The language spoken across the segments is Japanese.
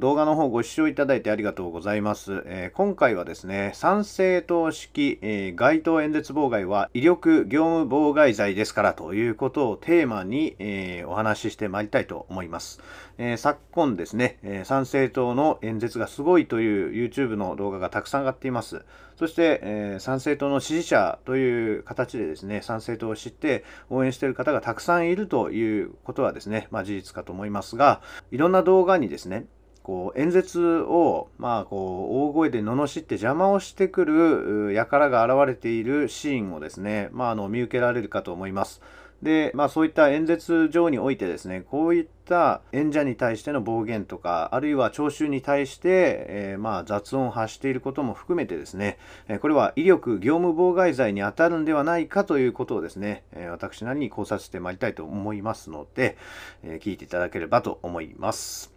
動画の方ご視聴いただいてありがとうございます。えー、今回はですね、参政党式、えー、街頭演説妨害は威力業務妨害罪ですからということをテーマに、えー、お話ししてまいりたいと思います。え昨今ですね、え参政党の演説がすごいという YouTube の動画がたくさん上がっています。そして、え参政党の支持者という形でですね、参政党を知って応援している方がたくさんいるということはですね、まあ、事実かと思いますが、いろんな動画にですね、こう演説を、まあ、こう大声で罵って邪魔をしてくる輩が現れているシーンをですね、まあ、あの見受けられるかと思います。で、まあ、そういった演説上においてですねこういった演者に対しての暴言とかあるいは聴衆に対して、えー、まあ、雑音を発していることも含めてですね、えこれは威力業務妨害罪に当たるんではないかということをですね、え私なりに考察してまいりたいと思いますので、え聞いていただければと思います。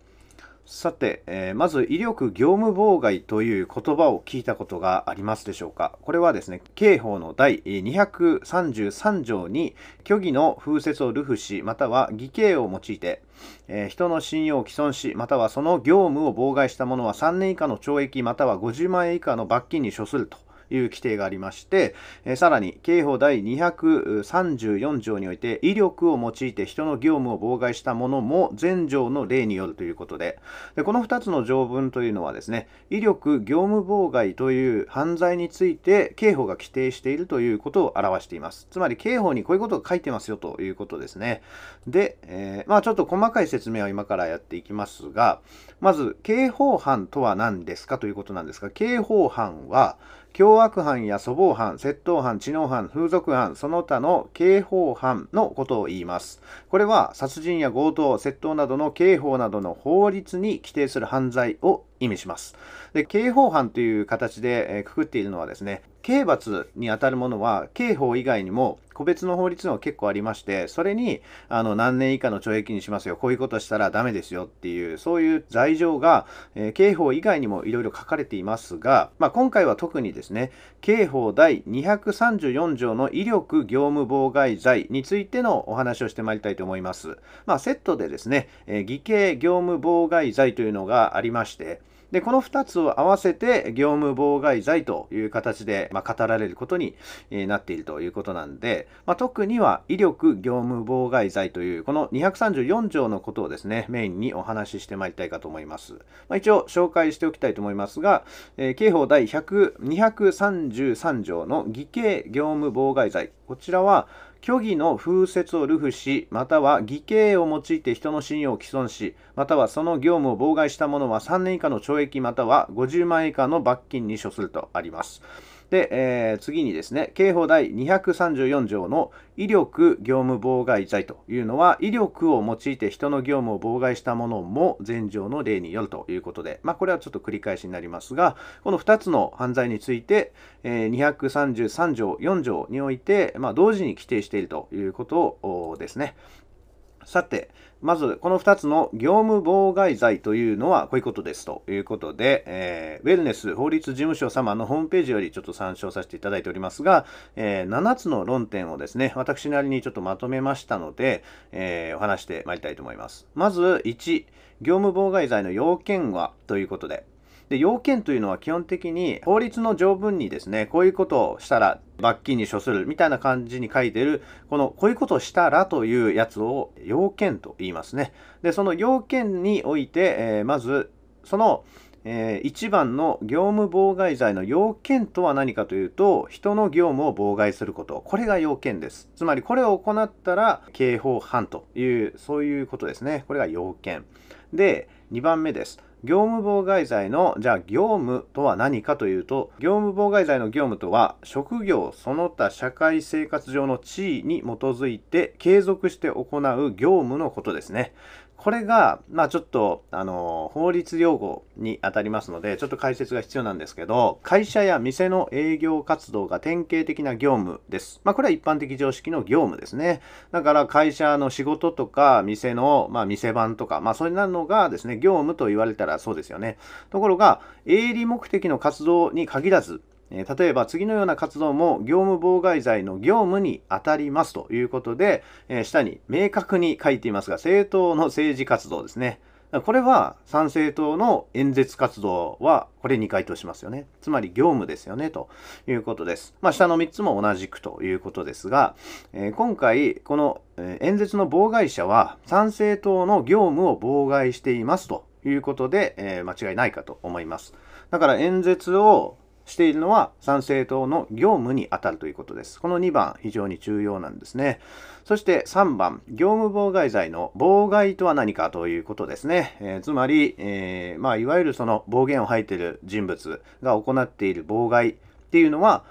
さて、えー、まず威力業務妨害という言葉を聞いたことがありますでしょうか。これはですね、刑法の第233条に虚偽の風説を流布し、または偽計を用いて、えー、人の信用を毀損し、またはその業務を妨害した者は3年以下の懲役または50万円以下の罰金に処するという規定がありまして、えさらに刑法第234条において威力を用いて人の業務を妨害したものも全条の例によるということででこの2つの条文というのはですね威力業務妨害という犯罪について刑法が規定しているということを表していますつまり刑法にこういうことが書いてますよということですねで、えー、まあ、ちょっと細かい説明は今からやっていきますがまず刑法犯とは何ですかということなんですが刑法犯は凶悪犯や粗暴犯、窃盗犯、知能犯、風俗犯、その他の刑法犯のことを言います。これは殺人や強盗、窃盗などの刑法などの法律に規定する犯罪を意味します。で刑法犯という形で、えくくっているのはですね刑罰にあたるものは刑法以外にも個別の法律の結構ありましてそれにあの何年以下の懲役にしますよこういうことしたらダメですよっていうそういう罪状が、えー、刑法以外にもいろいろ書かれていますが、まあ、今回は特にですね刑法第234条の威力業務妨害罪についてのお話をしてまいりたいと思います。まあ、セットでですね、えー、偽計業務妨害罪というのがありましてで、この2つを合わせて業務妨害罪という形で、まあ、語られることになっているということなんで、まあ、特には威力業務妨害罪という、この234条のことをですね、メインにお話ししてまいりたいかと思います。まあ、一応紹介しておきたいと思いますが、えー、刑法第100 233条の偽計業務妨害罪、こちらは、虚偽の風説を流布し、または偽計を用いて人の信用を毀損し、またはその業務を妨害した者は3年以下の懲役または50万円以下の罰金に処するとあります。で、えー、次にですね、刑法第234条の威力業務妨害罪というのは、威力を用いて人の業務を妨害したものも前条の例によるということで、まあ、これはちょっと繰り返しになりますが、この2つの犯罪について、えー、233条、4条において、まあ、同時に規定しているということをですね。さて、まず、この2つの業務妨害罪というのはこういうことですということで、えー、ウェルネス法律事務所様のホームページよりちょっと参照させていただいておりますが、えー、7つの論点をですね、私なりにちょっとまとめましたので、えー、お話してまいりたいと思います。まず1、業務妨害罪の要件はということで、で、要件というのは基本的に法律の条文にですね、こういうことをしたら罰金に処するみたいな感じに書いてる、このこういうことをしたらというやつを要件と言いますね。で、その要件において、えー、まず、その、えー、1番の業務妨害罪の要件とは何かというと、人の業務を妨害すること。これが要件です。つまり、これを行ったら刑法犯という、そういうことですね。これが要件。で、2番目です。業務妨害罪の、じゃあ業務とは何かというと、業務妨害罪の業務とは、職業その他社会生活上の地位に基づいて継続して行う業務のことですね。これが、まあちょっと、あの、法律用語にあたりますので、ちょっと解説が必要なんですけど、会社や店の営業活動が典型的な業務です。まあこれは一般的常識の業務ですね。だから会社の仕事とか、店の、まあ店番とか、まあそういうのがですね、業務と言われたらそうですよね。ところが、営利目的の活動に限らず、例えば次のような活動も業務妨害罪の業務に当たりますということで、え下に明確に書いていますが、政党の政治活動ですね。これは参政党の演説活動はこれに該当しますよね。つまり業務ですよねということです。まあ、下の3つも同じくということですが、え今回この演説の妨害者は参政党の業務を妨害していますということで、え間違いないかと思います。だから演説をしているのは参政党の業務にあたるということです。この2番、非常に重要なんですね。そして3番、業務妨害罪の妨害とは何かということですね。えー、つまり、えー、まあ、いわゆるその暴言を吐いている人物が行っている妨害っていうのは、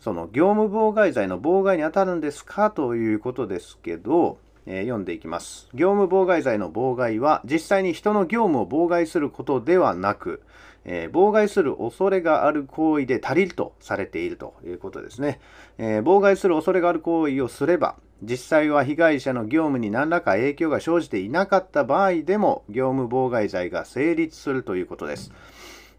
その業務妨害罪の妨害にあたるんですかということですけど、えー、読んでいきます。業務妨害罪の妨害は、実際に人の業務を妨害することではなく、えー、妨害する恐れがある行為で足りるとされているということですね。えー、妨害する恐れがある行為をすれば、実際は被害者の業務に何らか影響が生じていなかった場合でも、業務妨害罪が成立するということです。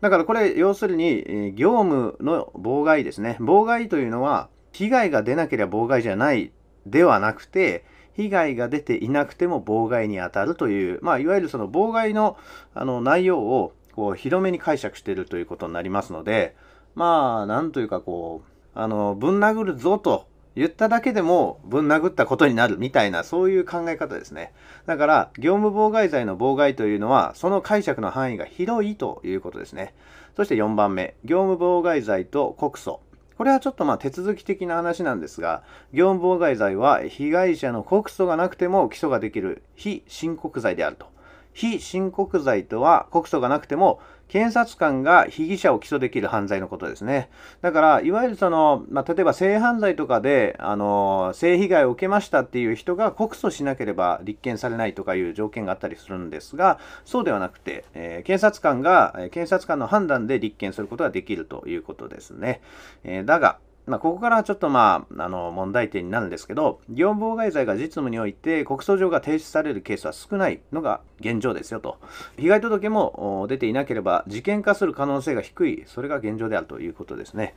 だからこれ、要するに、業務の妨害ですね。妨害というのは、被害が出なければ妨害じゃないではなくて、被害が出ていなくても妨害に当たるという、まあ、いわゆるその妨害のあの内容をこう、広めに解釈しているということになりますので、まあ、なんというかこう、あの、ぶん殴るぞと言っただけでもぶん殴ったことになるみたいなそういう考え方ですね。だから業務妨害罪の妨害というのはその解釈の範囲が広いということですね。そして4番目、業務妨害罪と告訴。これはちょっとまあ手続き的な話なんですが、業務妨害罪は被害者の告訴がなくても起訴ができる非申告罪であると。非申告罪とは告訴がなくても検察官が被疑者を起訴できる犯罪のことですね。だから、いわゆるその、まあ、例えば性犯罪とかで、あの、性被害を受けましたっていう人が告訴しなければ立件されないとかいう条件があったりするんですが、そうではなくて、えー、検察官が、検察官の判断で立件することができるということですね。えー、だが、まあ、ここからはちょっとまあ、あの、問題点になるんですけど、業務妨害罪が実務において告訴状が提出されるケースは少ないのが現状ですよと。被害届も出ていなければ、事件化する可能性が低い、それが現状であるということですね。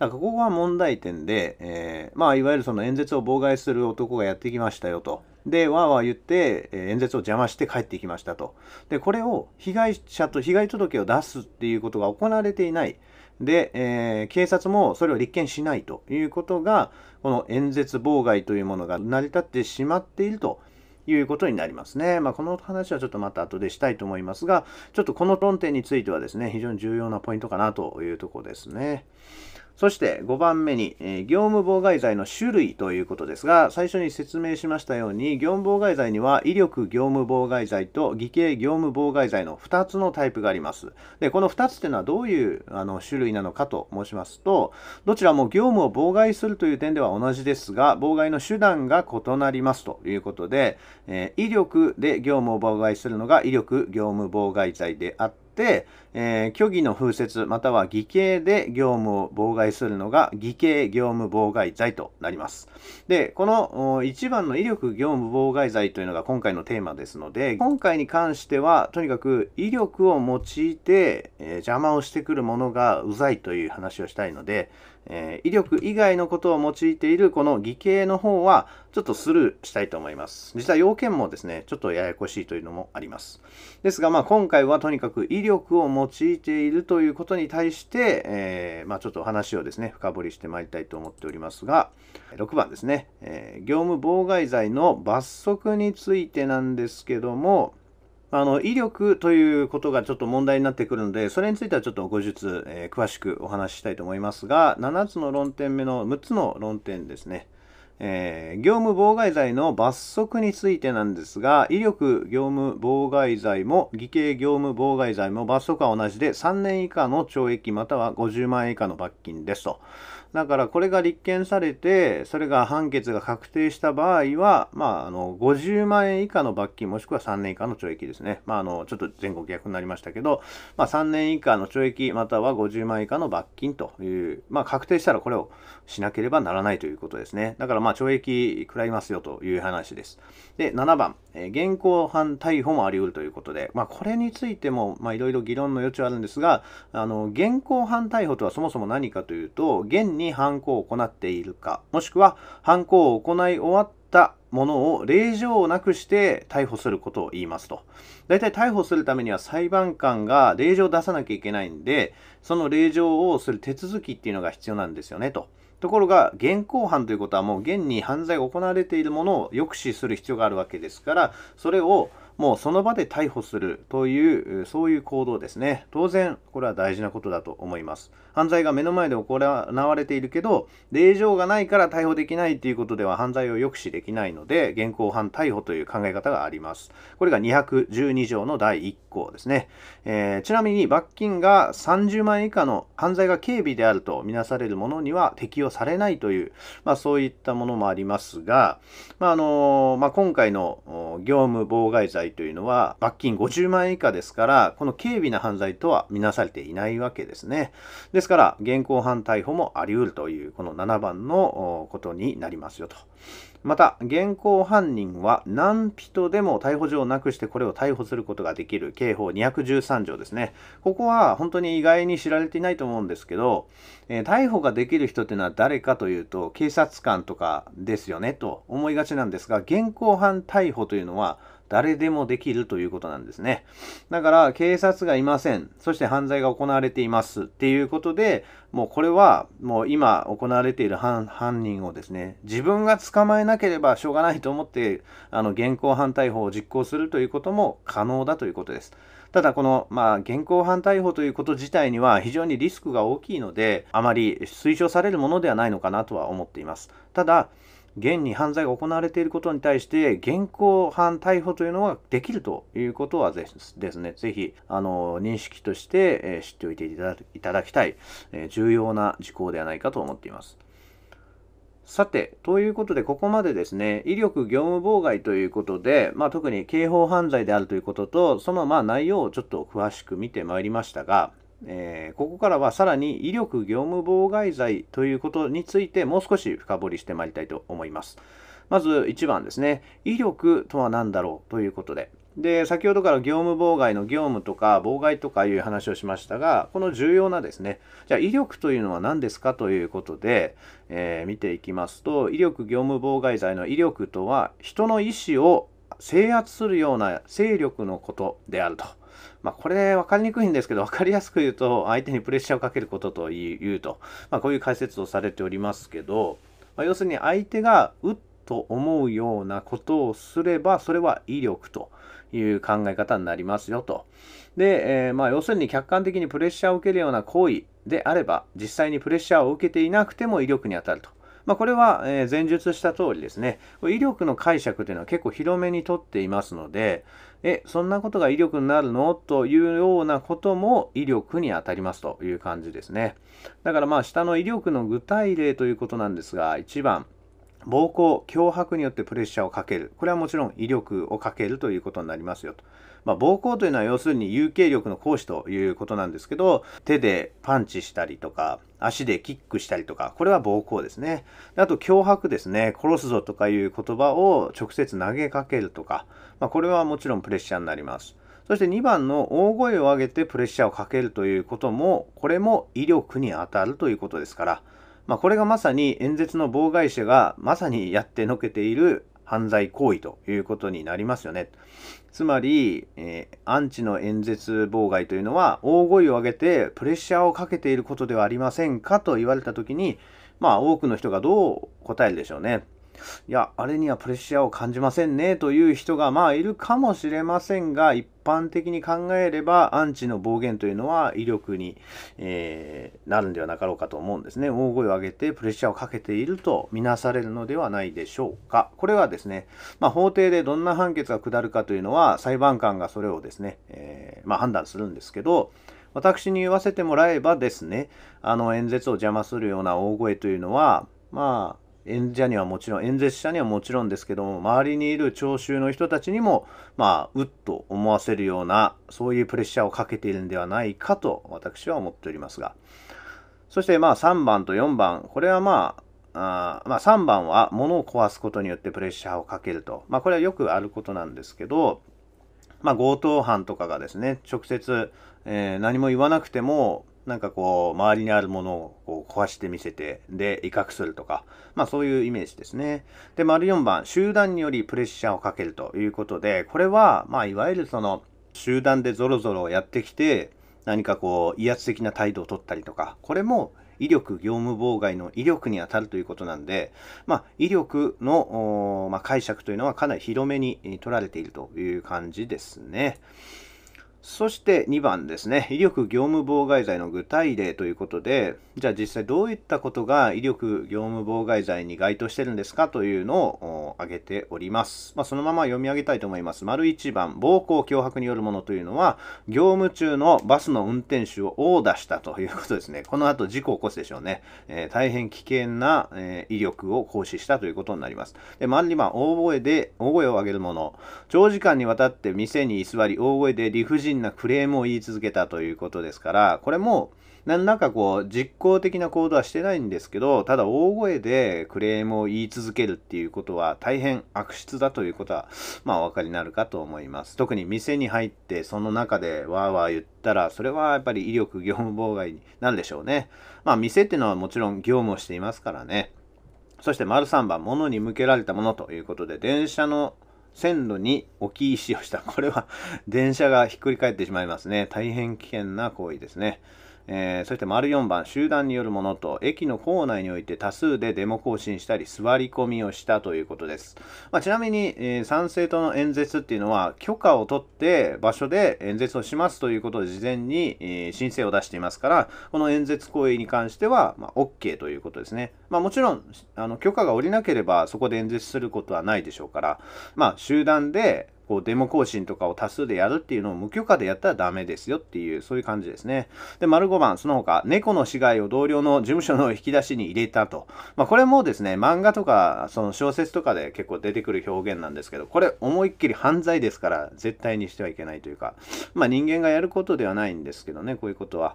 だからここが問題点で、えー、まあ、いわゆるその演説を妨害する男がやってきましたよと。で、わーわー言って、え演説を邪魔して帰ってきましたと。で、これを被害者と被害届を出すっていうことが行われていない。で、えー、警察もそれを立件しないということが、この演説妨害というものが成り立ってしまっていると。いうことになりますね。まあ、この話はちょっとまた後でしたいと思いますが、ちょっとこの論点についてはですね、非常に重要なポイントかなというとこですね。そして5番目に、え業務妨害罪の種類ということですが、最初に説明しましたように、業務妨害罪には威力業務妨害罪と偽計業務妨害罪の2つのタイプがあります。で、この2つっていうのはどういうあの種類なのかと申しますと、どちらも業務を妨害するという点では同じですが、妨害の手段が異なりますということで、え威力で業務を妨害するのが威力業務妨害罪であって、、えー、虚偽の風説または偽計で業務を妨害するのが偽計業務妨害罪となります。で、この1番の威力業務妨害罪というのが今回のテーマですので、今回に関してはとにかく威力を用いて、えー、邪魔をしてくるものがうざいという話をしたいので、えー、威力以外のことを用いているこの偽計の方はちょっとスルーしたいと思います。実は要件もですね、ちょっとややこしいというのもあります。ですが、まあ、今回はとにかく威力を用いているということに対して、えー、まあ、ちょっと話をですね、深掘りしてまいりたいと思っておりますが、6番ですね、えー、業務妨害罪の罰則についてなんですけども、あの威力ということがちょっと問題になってくるのでそれについてはちょっと後日、えー、詳しくお話ししたいと思いますが7つの論点目の6つの論点ですね、えー、業務妨害罪の罰則についてなんですが威力業務妨害罪も偽計業務妨害罪も罰則は同じで3年以下の懲役または50万円以下の罰金ですと。だからこれが立件されて、それが判決が確定した場合は、まあ、あの、50万円以下の罰金もしくは3年以下の懲役ですね。まあ、あの、ちょっと全国逆になりましたけど、まあ、3年以下の懲役または50万円以下の罰金という、まあ、確定したらこれをしなければならないということですね。だからまあ、懲役食らいますよという話です。で、7番、えー、現行犯逮捕もあり得るということで、まあ、これについても、まいろいろ議論の余地はあるんですが、あの、現行犯逮捕とはそもそも何かというと、現に犯行を行っているか、もしくは犯行を行い終わったものを令状をなくして逮捕することを言いますと。大体逮捕するためには裁判官が令状を出さなきゃいけないんで、その令状をする手続きっていうのが必要なんですよねと。ところが、現行犯ということはもう現に犯罪が行われているものを抑止する必要があるわけですから、それをもうその場で逮捕するという、そういう行動ですね。当然、これは大事なことだと思います。犯罪が目の前で行われているけど、令状がないから逮捕できないということでは犯罪を抑止できないので、現行犯逮捕という考え方があります。これが212条の第1項ですね。えー、ちなみに罰金が30万円以下の犯罪が軽微であるとみなされるものには適用されないという、まあ、そういったものもありますが、まあ、あのまあ、今回の業務妨害罪というのは罰金50万円以下ですから、この軽微な犯罪とはみなされていないわけですね。でですから、現行犯逮捕もあり得るという、この7番のことになりますよと。また、現行犯人は何人でも逮捕状をなくしてこれを逮捕することができる刑法213条ですね。ここは本当に意外に知られていないと思うんですけど、えー、逮捕ができる人っていうのは誰かというと、警察官とかですよねと思いがちなんですが、現行犯逮捕というのは、誰でもできるということなんですね。だから、警察がいません。そして犯罪が行われています。っていうことで、もうこれは、もう今行われている犯人をですね、自分が捕まえなければしょうがないと思って、あの、現行犯逮捕を実行するということも可能だということです。ただこの、まあ、現行犯逮捕ということ自体には非常にリスクが大きいので、あまり推奨されるものではないのかなとは思っています。ただ、現に犯罪が行われていることに対して現行犯逮捕というのはできるということはですね、ぜひあの認識として、え知っておいていただきたい、え重要な事項ではないかと思っています。さて、ということで、ここまでですね、威力業務妨害ということで、まあ、特に刑法犯罪であるということと、そのまあ内容をちょっと詳しく見てまいりましたが、えー、ここからはさらに威力業務妨害罪ということについてもう少し深掘りしてまいりたいと思います。まず1番ですね。威力とは何だろうということで。で、先ほどから業務妨害の業務とか妨害とかいう話をしましたが、この重要なですね、じゃあ威力というのは何ですかということで、えー、見ていきますと、威力業務妨害罪の威力とは、人の意思を制圧するような勢力のことであると。まあ、これ分かりにくいんですけど、分かりやすく言うと、相手にプレッシャーをかけることというと、まあ、こういう解説をされておりますけど、まあ、要するに相手がうっと思うようなことをすれば、それは威力という考え方になりますよと。で、えー、まあ、要するに客観的にプレッシャーを受けるような行為であれば、実際にプレッシャーを受けていなくても威力に当たると。まあ、これは前述した通りですね、威力の解釈というのは結構広めにとっていますので、え、そんなことが威力になるのというようなことも威力にあたりますという感じですね。だからまあ下の威力の具体例ということなんですが、1番、暴行、脅迫によってプレッシャーをかける。これはもちろん威力をかけるということになりますよと。まあ、暴行というのは要するに有形力の行使ということなんですけど、手でパンチしたりとか、足でキックしたりとか、これは暴行ですね。あと、脅迫ですね。殺すぞとかいう言葉を直接投げかけるとか、まあ、これはもちろんプレッシャーになります。そして2番の大声を上げてプレッシャーをかけるということも、これも威力に当たるということですから、まあ、これがまさに演説の妨害者がまさにやってのけている犯罪行為ということになりますよね。つまり、えー、アンチの演説妨害というのは、大声を上げてプレッシャーをかけていることではありませんかと言われたときに、まあ、多くの人がどう答えるでしょうね。いや、あれにはプレッシャーを感じませんねという人がまあいるかもしれませんが、一般的に考えればアンチの暴言というのは威力に、えー、なるんではなかろうかと思うんですね。大声を上げてプレッシャーをかけているとみなされるのではないでしょうか。これはですね、まあ、法廷でどんな判決が下るかというのは裁判官がそれをですね、えー、まあ、判断するんですけど、私に言わせてもらえばですね、あの演説を邪魔するような大声というのは、まあ、演者にはもちろん演説者にはもちろんですけども周りにいる聴衆の人たちにもまあうっと思わせるようなそういうプレッシャーをかけているんではないかと私は思っておりますがそしてまあ3番と4番これはまああまあ、3番は物を壊すことによってプレッシャーをかけると、まあ、これはよくあることなんですけど、まあ、強盗犯とかがですね直接、え何も言わなくてもなんかこう、周りにあるものをこう壊してみせて、で、威嚇するとか、まあそういうイメージですね。で、丸4番、集団によりプレッシャーをかけるということで、これは、まあいわゆるその、集団でぞろぞろやってきて、何かこう、威圧的な態度を取ったりとか、これも、威力業務妨害の威力にあたるということなんで、まあ、威力の、まあ、解釈というのはかなり広めに取られているという感じですね。そして2番ですね、威力業務妨害罪の具体例ということで、じゃあ実際どういったことが威力業務妨害罪に該当してるんですかというのを挙げております。まあ、そのまま読み上げたいと思います。丸1番、暴行脅迫によるものというのは、業務中のバスの運転手を殴打したということですね。この後事故を起こすでしょうね。えー、大変危険な、えー、威力を行使したということになります。で、丸2番、大声で、大声を上げるもの。長時間にわたって店に居座り、大声で理不尽心なクレームを言い続けたということですから、これも、何らかこう、実行的な行動はしてないんですけど、ただ大声でクレームを言い続けるっていうことは大変悪質だということは、まあお分かりになるかと思います。特に店に入って、その中でわーわー言ったら、それはやっぱり威力業務妨害になるでしょうね。まあ店っていうのはもちろん業務をしていますからね。そして、丸3番、物に向けられたものということで、電車の線路に置き石をした。これは電車がひっくり返ってしまいますね。大変危険な行為ですね。えー、そして丸4番、集団によるものと、駅の構内において多数でデモ行進したり、座り込みをしたということです。まあ、ちなみに、えー、参政党の演説っていうのは、許可を取って場所で演説をしますということで、事前に、えー、申請を出していますから、この演説行為に関しては、まあ、OK ということですね。まあ、もちろん、あの許可が下りなければ、そこで演説することはないでしょうから、まあ、集団で、こうデモ更新とかを多数でやるっていうのを無許可でやったらダメですよっていう、そういう感じですね。で、丸5番、その他、猫の死骸を同僚の事務所の引き出しに入れたと。まあ、これもですね、漫画とか、その小説とかで結構出てくる表現なんですけど、これ思いっきり犯罪ですから、絶対にしてはいけないというか、まあ、人間がやることではないんですけどね、こういうことは。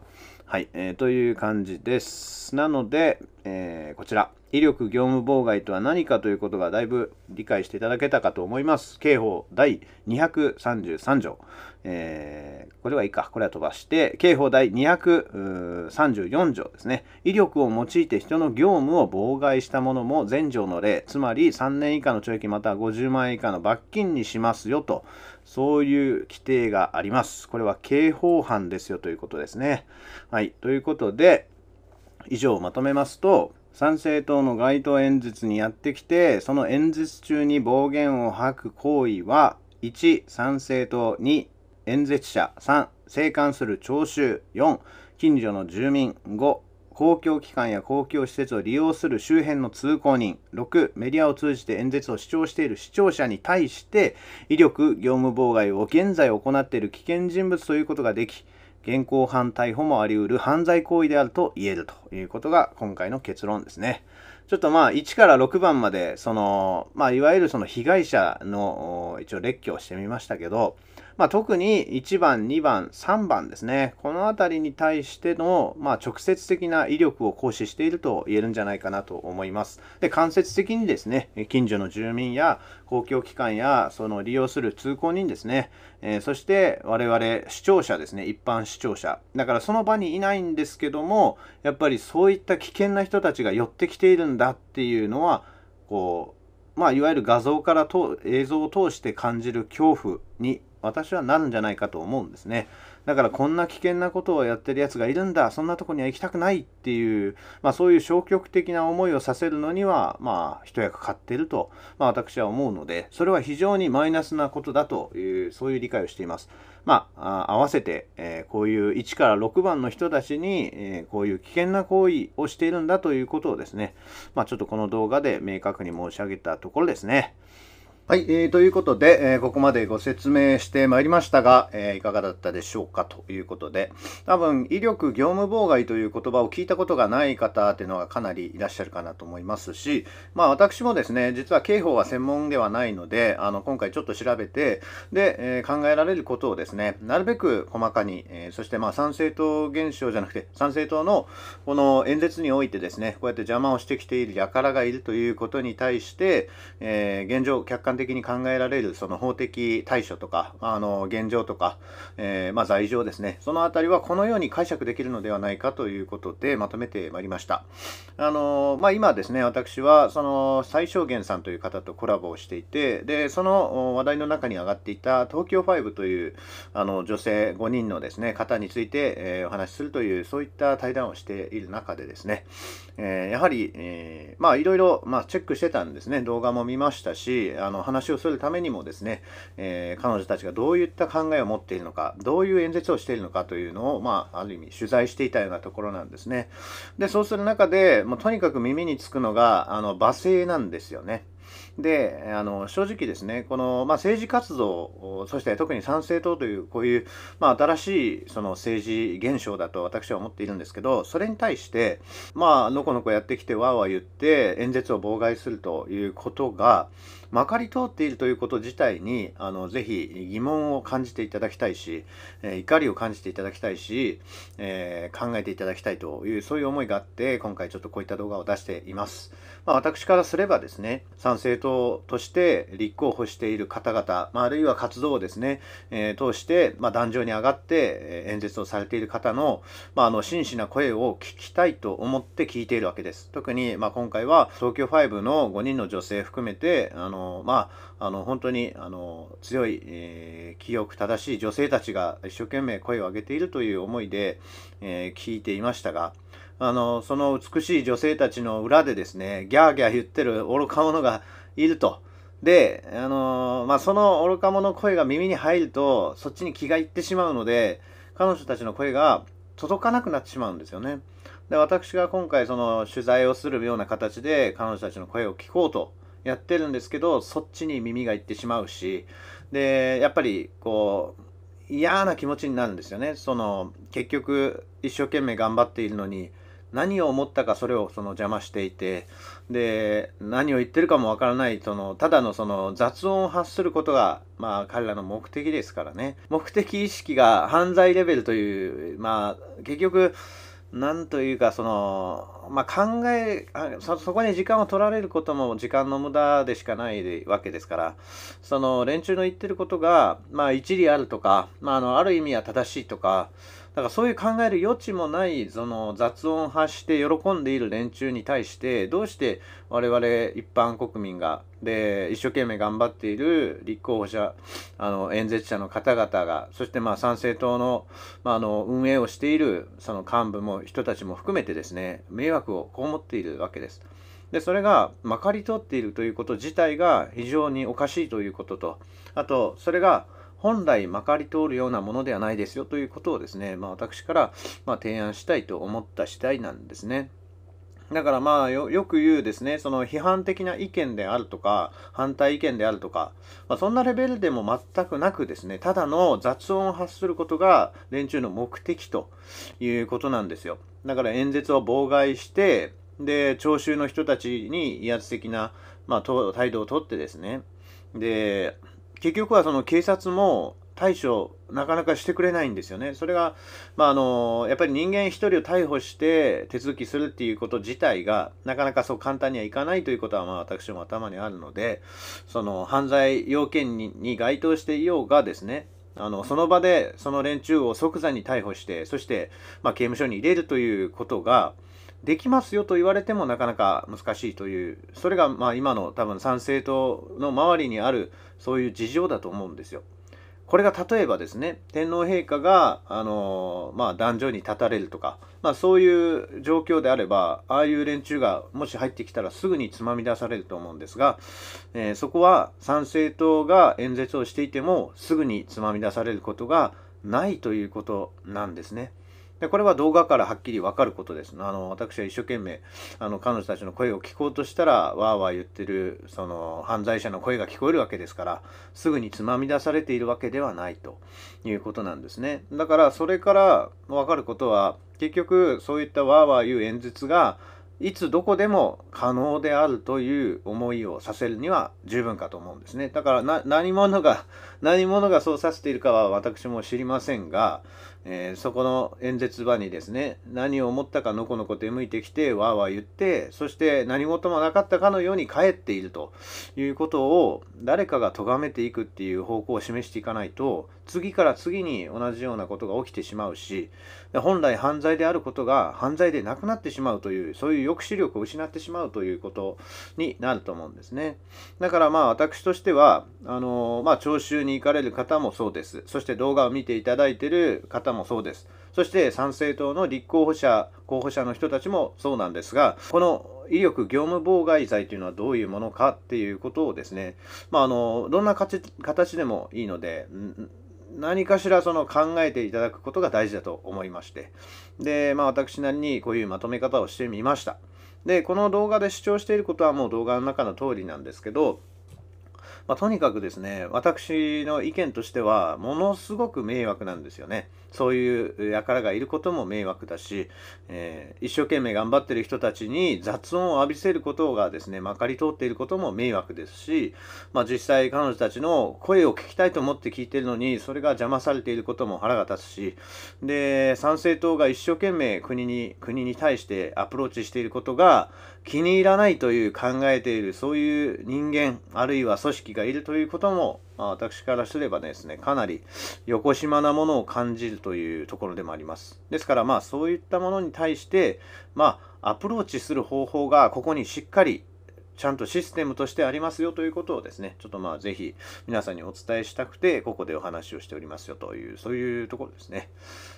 はい、えー、という感じです。なので、えー、こちら、威力業務妨害とは何かということがだいぶ理解していただけたかと思います。刑法第233条。えー、これはいいか、これは飛ばして、刑法第234条ですね。威力を用いて人の業務を妨害したものも全条の例、つまり3年以下の懲役または50万円以下の罰金にしますよと。そういう規定があります。これは刑法犯ですよということですね。はい。ということで、以上をまとめますと、参政党の街頭演説にやってきて、その演説中に暴言を吐く行為は、1、参政党、2、演説者、3、生還する聴衆、4、近所の住民、5、公共機関や公共施設を利用する周辺の通行人6メディアを通じて演説を主張している視聴者に対して威力業務妨害を現在行っている危険人物ということができ現行犯逮捕もあり得る犯罪行為であると言えるということが今回の結論ですね。ちょっとまあ1から6番までその、まあ、いわゆるその被害者の一応列挙をしてみましたけどまあ、特に1番、2番、3番ですね、この辺りに対しての、まあ、直接的な威力を行使していると言えるんじゃないかなと思います。で間接的にですね、近所の住民や公共機関やその利用する通行人ですね、えー、そして我々視聴者ですね、一般視聴者、だからその場にいないんですけども、やっぱりそういった危険な人たちが寄ってきているんだっていうのは、こうまあ、いわゆる画像からと映像を通して感じる恐怖に私はなるんじゃないかと思うんですね。だからこんな危険なことをやってるやつがいるんだ、そんなとこには行きたくないっていう、まあ、そういう消極的な思いをさせるのには、まあ、一役買ってると、まあ、私は思うので、それは非常にマイナスなことだという、そういう理解をしています。まあ、合わせて、えー、こういう1から6番の人たちに、えー、こういう危険な行為をしているんだということをですね、まあ、ちょっとこの動画で明確に申し上げたところですね。はい、えー、ということで、えー、ここまでご説明してまいりましたが、えー、いかがだったでしょうかということで、多分、威力業務妨害という言葉を聞いたことがない方ていうのがかなりいらっしゃるかなと思いますし、まあ私もですね、実は刑法は専門ではないので、あの、今回ちょっと調べて、で、えー、考えられることをですね、なるべく細かに、えー、そしてまあ参政党現象じゃなくて、参政党のこの演説においてですね、こうやって邪魔をしてきている輩がいるということに対して、えー、現状、客観的的に考えられるその法的対処とか、あの現状とか、えー、まあ、罪状ですね、そのあたりはこのように解釈できるのではないかということで、まとめてまいりました。あのまあ、今ですね、私はその最小限さんという方とコラボをしていて、でその話題の中に上がっていた東京5というあの女性5人のですね方について、えー、お話しするという、そういった対談をしている中でですね、えー、やはり、えまあ、いろいろ、まチェックしてたんですね、動画も見ましたし、あの話をするためにもですね、えー、彼女たちがどういった考えを持っているのか、どういう演説をしているのかというのを、まあ、ある意味取材していたようなところなんですね。で、そうする中で、もうとにかく耳につくのが、あの、罵声なんですよね。であの正直ですねこの、まあ、政治活動そして特に参政党というこういう、まあ、新しいその政治現象だと私は思っているんですけどそれに対してまあのこのこやってきてわーわー言って演説を妨害するということがまかり通っているということ自体にあのぜひ疑問を感じていただきたいし、え怒りを感じていただきたいし、えー、考えていただきたいというそういう思いがあって今回ちょっとこういった動画を出しています。まあ、私からすればですね参党として立候補している方々、まあ、あるいは活動をですね、えー、通して、まあ、壇上に上がって演説をされている方の,、まあ、あの真摯な声を聞きたいと思って聞いているわけです。特に、まあ、今回は東京5の5人の女性含めて、あのまあ、あの本当にあの強い、えー、記憶正しい女性たちが一生懸命声を上げているという思いで、えー、聞いていましたが、あのその美しい女性たちの裏でですね、ギャーギャー言ってる愚か者がいると。で、あのー、まあ、その愚か者の声が耳に入ると、そっちに気がいってしまうので、彼女たちの声が届かなくなってしまうんですよね。で、私が今回その取材をするような形で彼女たちの声を聞こうとやってるんですけど、そっちに耳がいってしまうし、で、やっぱりこう、嫌な気持ちになるんですよね。その、結局一生懸命頑張っているのに、何を思ったかそれをその邪魔していて、で何を言ってるかもわからないそのただのその雑音を発することが、まあ、彼らの目的ですからね目的意識が犯罪レベルという、まあ、結局何というかその、まあ、考えそこに時間を取られることも時間の無駄でしかないわけですからその連中の言ってることが、まあ、一理あるとか、まあ、あのある意味は正しいとかだからそういう考える余地もないその雑音発して喜んでいる連中に対してどうして我々一般国民がで一生懸命頑張っている立候補者あの演説者の方々がそしてまあ参政党の,、まあ、あの運営をしているその幹部も人たちも含めてですね迷惑を被っているわけです。でそれがまかり通っているということ自体が非常におかしいということとあとそれが本来まかり通るようなものではないですよということをですね、まあ、私から、ま提案したいと思った次第なんですね。だからまあよく言うですね、その批判的な意見であるとか、反対意見であるとか、まあ、そんなレベルでも全くなくですね、ただの雑音を発することが連中の目的ということなんですよ。だから演説を妨害して、で、聴衆の人たちに威圧的な、まあ、態度をとってですね、で、結局はその警察も対処なかなかしてくれないんですよね。それが、まあ、あのやっぱり人間1人を逮捕して手続きするっていうこと自体がなかなかそう簡単にはいかないということは、まあ、私も頭にあるのでその犯罪要件に該当していようがですねあのその場でその連中を即座に逮捕してそして、まあ、刑務所に入れるということができますよと言われてもなかなか難しいという、それがまあ今の多分参政党の周りにあるそういう事情だと思うんですよ。これが例えばですね、天皇陛下が、あのまあ、壇上に立たれるとか、まあ、そういう状況であれば、ああいう連中がもし入ってきたらすぐにつまみ出されると思うんですが、えー、そこは参政党が演説をしていてもすぐにつまみ出されることがないということなんですね。でこれは動画からはっきり分かることですあの私は一生懸命あの彼女たちの声を聞こうとしたらわーわー言ってるその犯罪者の声が聞こえるわけですからすぐにつまみ出されているわけではないということなんですねだからそれからわかることは結局そういったわーわー言う演説がいつどこでも可能であるという思いをさせるには十分かと思うんですね。だから何者が、何者がそうさせているかは私も知りませんが、えー、そこの演説場にですね、何を思ったかのこのこ出向いてきて、わーわー言って、そして何事もなかったかのように帰っているということを誰かが咎めていくっていう方向を示していかないと、次から次に同じようなことが起きてしまうし本来犯罪であることが犯罪でなくなってしまうというそういう抑止力を失ってしまうということになると思うんですねだからまあ私としてはあの、まあ、聴衆に行かれる方もそうですそして動画を見ていただいている方もそうですそして参政党の立候補者候補者の人たちもそうなんですがこの威力業務妨害罪というのはどういうものかっていうことをですね、まあ、あのどんな形でもいいので、何かしらその考えていただくことが大事だと思いまして。で、まあ私なりにこういうまとめ方をしてみました。で、この動画で主張していることはもう動画の中の通りなんですけど、まあ、とにかくですね、私の意見としては、ものすごく迷惑なんですよね。そういう輩がいることも迷惑だし、えー、一生懸命頑張ってる人たちに雑音を浴びせることがですね、まかり通っていることも迷惑ですし、まあ、実際彼女たちの声を聞きたいと思って聞いてるのに、それが邪魔されていることも腹が立つし、で、参政党が一生懸命国に、国に対してアプローチしていることが気に入らないという考えている、そういう人間、あるいは組織がいるということもま私からすればですね、かなり横島なものを感じるというところでもあります。ですから、まあ、そういったものに対して、まあ、アプローチする方法がここにしっかりちゃんとシステムとしてありますよということをですね、ちょっとまあぜひ皆さんにお伝えしたくて、ここでお話をしておりますよという、そういうところですね。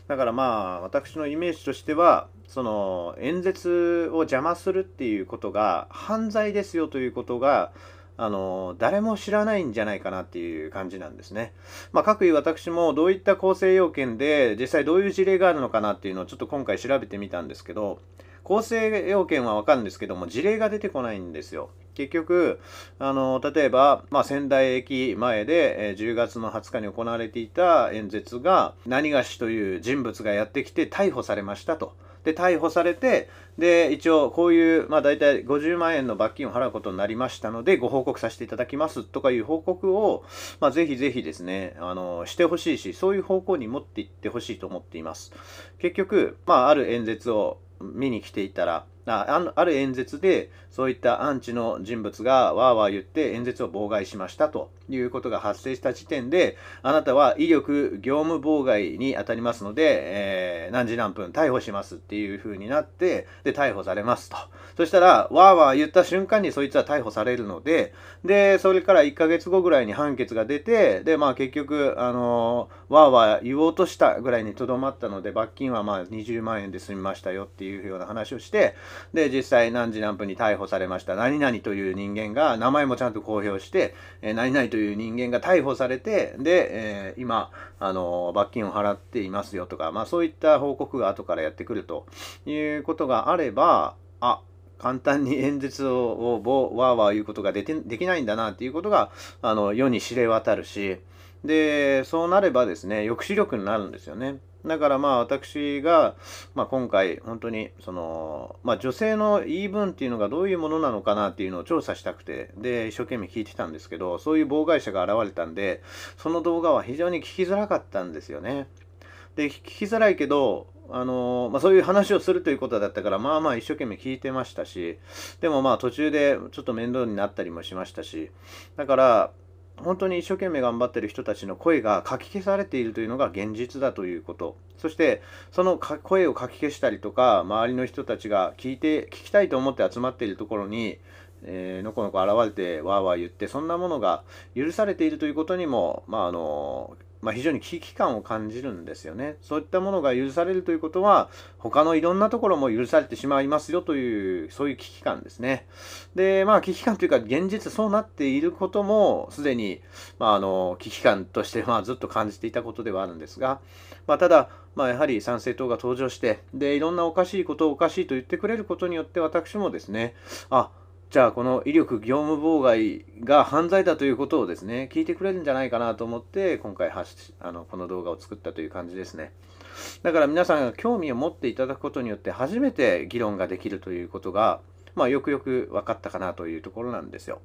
だからまあ私のイメージとしては、その演説を邪魔するっていうことが犯罪ですよということが、あの、誰も知らないんじゃないかなっていう感じなんですね。まあ、各位私もどういった構成要件で、実際どういう事例があるのかなっていうのをちょっと今回調べてみたんですけど、構成要件はわかるんですけども、事例が出てこないんですよ。結局、あの、例えば、まあ、仙台駅前で、えー、10月の20日に行われていた演説が、何がしという人物がやってきて逮捕されましたと。で逮捕されてで一応こういう、まあ、大体50万円の罰金を払うことになりましたのでご報告させていただきますとかいう報告を、まあ、ぜひぜひですねあのしてほしいしそういう方向に持っていってほしいと思っています結局、まあ、ある演説を見に来ていたらあある演説でそういったアンチの人物がわーわー言って演説を妨害しましたということが発生した時点であなたは威力業務妨害に当たりますので、えー、何時何分逮捕しますっていう風になってで逮捕されますとそしたらわーわー言った瞬間にそいつは逮捕されるのででそれから1ヶ月後ぐらいに判決が出てでまあ結局あのー、わーわー言おうとしたぐらいにとどまったので罰金はまあ20万円で済みましたよっていうような話をしてで、実際何時何分に逮捕されました。何々という人間が、名前もちゃんと公表して、え何々という人間が逮捕されて、で、えー、今、あの、罰金を払っていますよとか、まあそういった報告が後からやってくるということがあれば、あ、簡単に演説ををわーわー言うことがでできないんだなっていうことがあの世に知れ渡るしでそうなればですね抑止力になるんですよね。だからまあ私が、まあ、今回本当にその、まあ、女性の言い分っていうのがどういうものなのかなっていうのを調査したくてで一生懸命聞いてたんですけどそういう妨害者が現れたんでその動画は非常に聞きづらかったんですよね。で聞きづらいけどあのまあ、そういう話をするということだったからまあまあ一生懸命聞いてましたしでもまあ途中でちょっと面倒になったりもしましたしだから本当に一生懸命頑張ってる人たちの声がかき消されているというのが現実だということそしてその声をかき消したりとか周りの人たちが聞いて聞きたいと思って集まっているところに、えー、のこのこ現れてわーわー言ってそんなものが許されているということにも、まあ、あのまあ、非常に危機感を感じるんですよね。そういったものが許されるということは、他のいろんなところも許されてしまいますよという、そういう危機感ですね。で、まあ、危機感というか、現実そうなっていることも、すでに、まあ、あの、危機感として、まあ、ずっと感じていたことではあるんですが、まあ、ただ、まあ、やはり参政党が登場して、で、いろんなおかしいことをおかしいと言ってくれることによって、私もですね、あ、じゃあこの威力業務妨害が犯罪だということをですね聞いてくれるんじゃないかなと思って今回発あのこの動画を作ったという感じですねだから皆さんが興味を持っていただくことによって初めて議論ができるということが、まあ、よくよく分かったかなというところなんですよ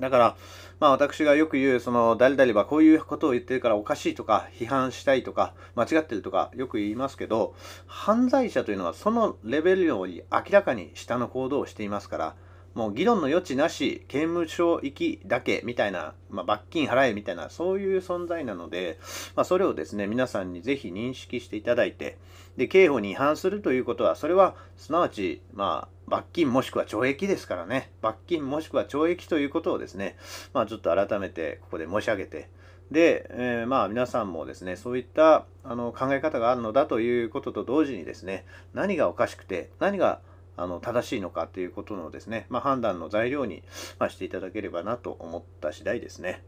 だから、まあ私がよく言う、その、誰々はこういうことを言ってるからおかしいとか、批判したいとか、間違ってるとか、よく言いますけど、犯罪者というのはそのレベルより明らかに下の行動をしていますから、もう議論の余地なし、刑務所行きだけみたいな、まあ、罰金払えみたいな、そういう存在なので、まあ、それをですね、皆さんにぜひ認識していただいて、で、刑法に違反するということは、それは、すなわち、まあ、罰金もしくは懲役ですからね、罰金もしくは懲役ということをですね、まあ、ちょっと改めてここで申し上げて、で、えー、まあ皆さんもですねそういったあの考え方があるのだということと同時にですね何がおかしくて何があの正しいのかということのですね、まあ、判断の材料に、ましていただければなと思った次第ですね。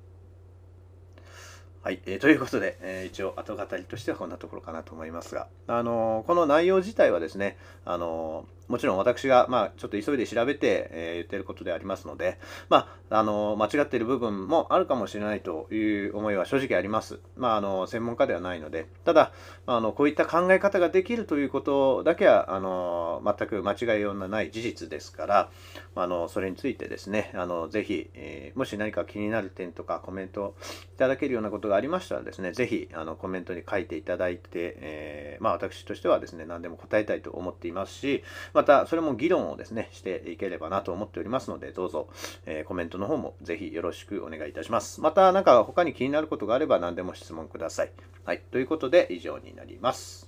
はい、えー、ということで、えー、一応後語りとしてはこんなところかなと思いますが、あのー、この内容自体はですね、あのー、もちろん私が、まあ、ちょっと急いで調べて、え言ってることでありますので、まあ、あの間違っている部分もあるかもしれないという思いは正直あります。まあ、あの専門家ではないので、ただ、あのこういった考え方ができるということだけは、あの全く間違いようのない事実ですから、あのそれについてですね、あのぜひ、えもし何か気になる点とかコメントいただけるようなことがありましたらですね、ぜひあのコメントに書いていただいて、えー、まあ、私としてはですね、何でも答えたいと思っていますし、またそれも議論をですね、していければなと思っておりますので、どうぞ、えー、コメントの方もぜひよろしくお願いいたします。また何か他に気になることがあれば何でも質問ください。はい、ということで以上になります。